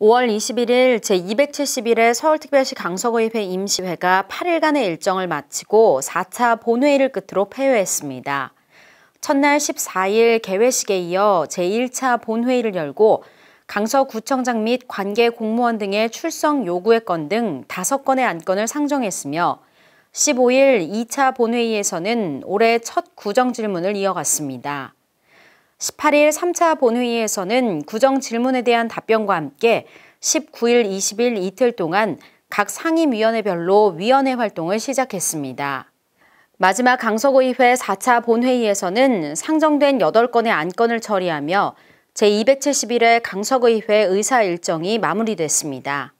5월 21일 제271회 서울특별시 강서구의회 임시회가 8일간의 일정을 마치고 4차 본회의를 끝으로 폐회했습니다. 첫날 14일 개회식에 이어 제1차 본회의를 열고 강서구청장 및 관계 공무원 등의 출석 요구의 건 등 5건의 안건을 상정했으며 15일 2차 본회의에서는 올해 첫 구정질문을 이어갔습니다. 18일 3차 본회의에서는 구정 질문에 대한 답변과 함께 19일, 20일 이틀 동안 각 상임위원회별로 위원회 활동을 시작했습니다. 마지막 강서구의회 4차 본회의에서는 상정된 8건의 안건을 처리하며 제271회 강서구의회 의사 일정이 마무리됐습니다.